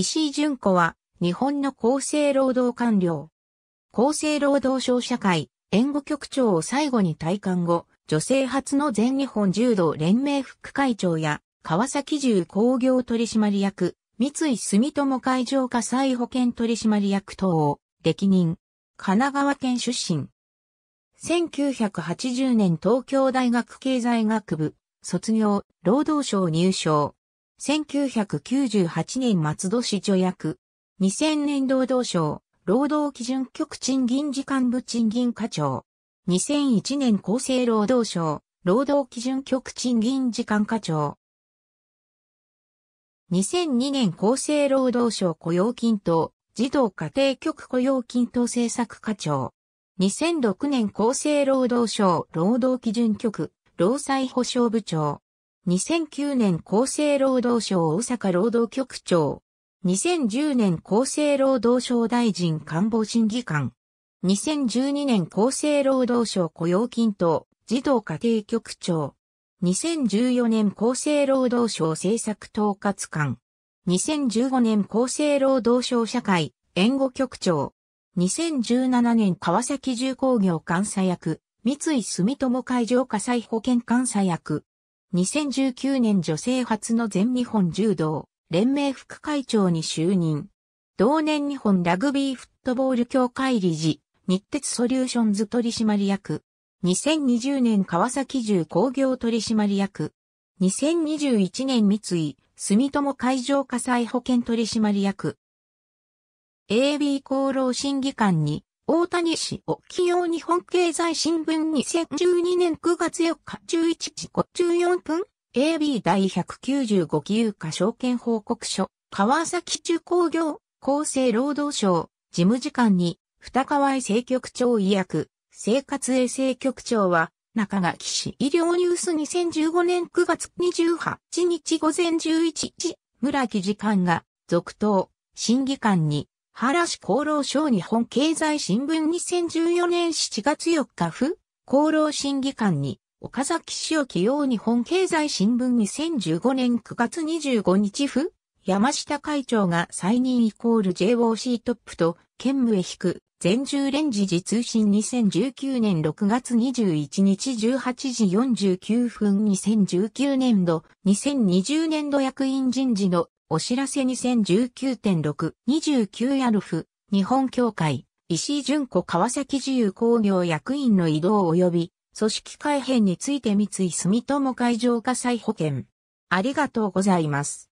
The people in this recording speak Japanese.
石井淳子は、日本の厚生労働官僚。厚生労働省社会、援護局長を最後に退官後、女性初の全日本柔道連盟副会長や、川崎重工業取締役、三井住友海上火災保険取締役等を、歴任。神奈川県出身。1980年東京大学経済学部、卒業、労働省入省。1998年松戸市助役。2000年労働省、労働基準局賃金時間部賃金課長。2001年厚生労働省、労働基準局賃金時間課長。2002年厚生労働省雇用均等、児童家庭局雇用均等政策課長。2006年厚生労働省労働基準局、労災保障部長。2009年厚生労働省大阪労働局長。2010年厚生労働省大臣官房審議官。2012年厚生労働省雇用均等児童家庭局長。2014年厚生労働省政策統括官。2015年厚生労働省社会援護局長。2017年川崎重工業監査役、三井住友海上火災保険監査役。2019年女性初の全日本柔道連盟副会長に就任。同年日本ラグビーフットボール協会理事、日鉄ソリューションズ取締役。2020年川崎重工業取締役。2021年三井住友海上火災保険取締役。AB 厚労審議官に大谷氏を起用日本経済新聞2012年9月4日11時54分 AB 第195期有価証券報告書川崎中工業厚生労働省事務次官に二川井政局長医薬生活衛生局長は中垣市医療ニュース2015年9月28日午前11時村木次官が続投審議官に原市厚労省日本経済新聞2014年7月4日府、厚労審議官に、岡崎市を起用日本経済新聞2015年9月25日府、山下会長が再任イコール JOC トップと、兼務へ引く、全従連時時通信2019年6月21日18時49分2019年度、2020年度役員人事のお知らせ2019.6、29ヤルフ、日本協会、石井淳子川崎自由工業役員の移動及び、組織改編について三井住友海上火災保険。ありがとうございます。